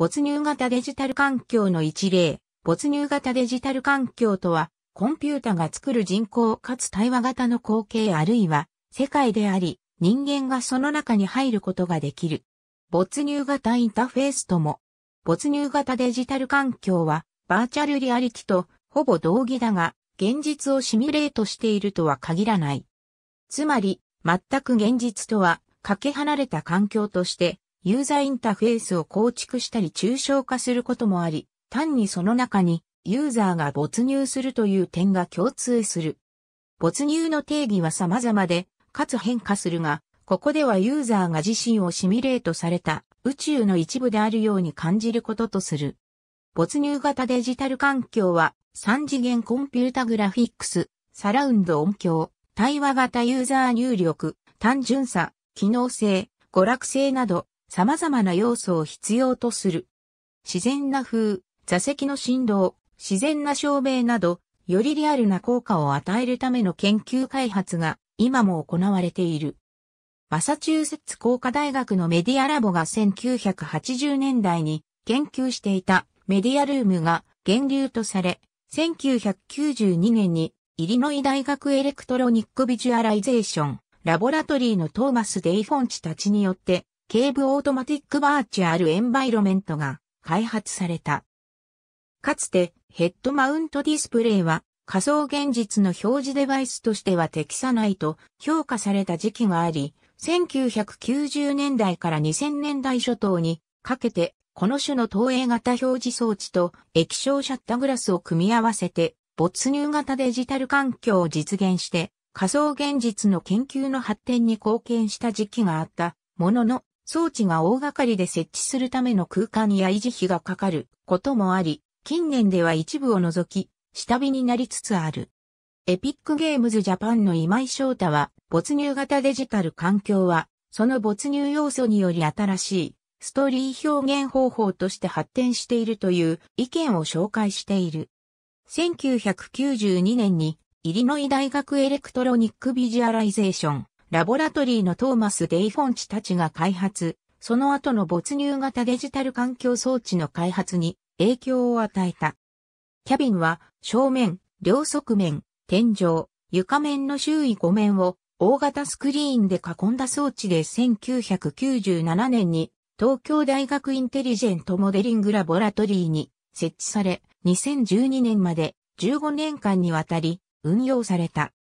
没入型デジタル環境の一例。没入型デジタル環境とは、コンピュータが作る人工かつ対話型の光景あるいは世界であり、人間がその中に入ることができる。没入型インターフェースとも、没入型デジタル環境は、バーチャルリアリティとほぼ同義だが、現実をシミュレートしているとは限らない。つまり、全く現実とは、かけ離れた環境として、ユーザーインターフェースを構築したり抽象化することもあり、単にその中にユーザーが没入するという点が共通する。没入の定義は様々で、かつ変化するが、ここではユーザーが自身をシミュレートされた宇宙の一部であるように感じることとする。没入型デジタル環境は3次元コンピュータグラフィックス、サラウンド音響、対話型ユーザー入力、単純さ、機能性、娯楽性など様々な要素を必要とする。自然な風、座席の振動、自然な照明など、よりリアルな効果を与えるための研究開発が今も行われている。マサチューセッツ工科大学のメディアラボが1980年代に研究していたメディアルームが源流とされ、1992年にイリノイ大学エレクトロニックビジュアライゼーションラボラトリーのトーマス・デイフォンチたちによってケーブオートマティックバーチャルエンバイロメントが開発された。かつてヘッドマウントディスプレイは仮想現実の表示デバイスとしては適さないと評価された時期があり、1990年代から2000年代初頭にかけてこの種の投影型表示装置と液晶シャッターグラスを組み合わせて没入型デジタル環境を実現して仮想現実の研究の発展に貢献した時期があったものの装置が大掛かりで設置するための空間や維持費がかかることもあり、近年では一部を除き、下火になりつつある。エピックゲームズジャパンの今井翔太は、没入型デジタル環境は、その没入要素により新しい、ストーリー表現方法として発展しているという意見を紹介している。1992年に、イリノイ大学エレクトロニックビジュアライゼーションラボラトリーのトーマス・デイフォンチたちが開発、その後の没入型デジタル環境装置の開発に影響を与えた。キャビンは正面、両側面、天井、床面の周囲5面を大型スクリーンで囲んだ装置で1997年に東京大学インテリジェントモデリングラボラトリーに設置され2012年まで15年間にわたり運用された。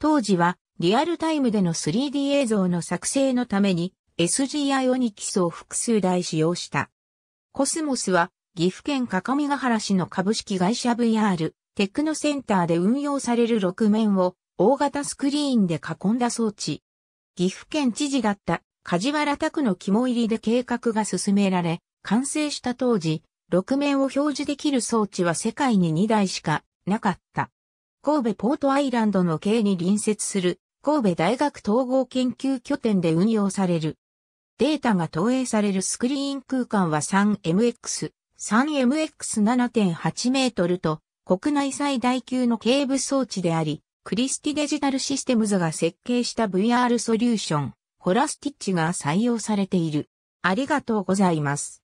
当時はリアルタイムでの 3D 映像の作成のために SGI オニキスを複数台使用した。コスモスは岐阜県各務原市の株式会社 VR テクノセンターで運用される6面を大型スクリーンで囲んだ装置。岐阜県知事だった梶原拓の肝入りで計画が進められ、完成した当時、6面を表示できる装置は世界に2台しかなかった。神戸ポートアイランドの系に隣接する神戸大学統合研究拠点で運用される。データが投影されるスクリーン空間は 3MX、3MX7.8 メートルと国内最大級の警部装置であり、クリスティデジタルシステムズが設計した VR ソリューション、ホラスティッチが採用されている。ありがとうございます。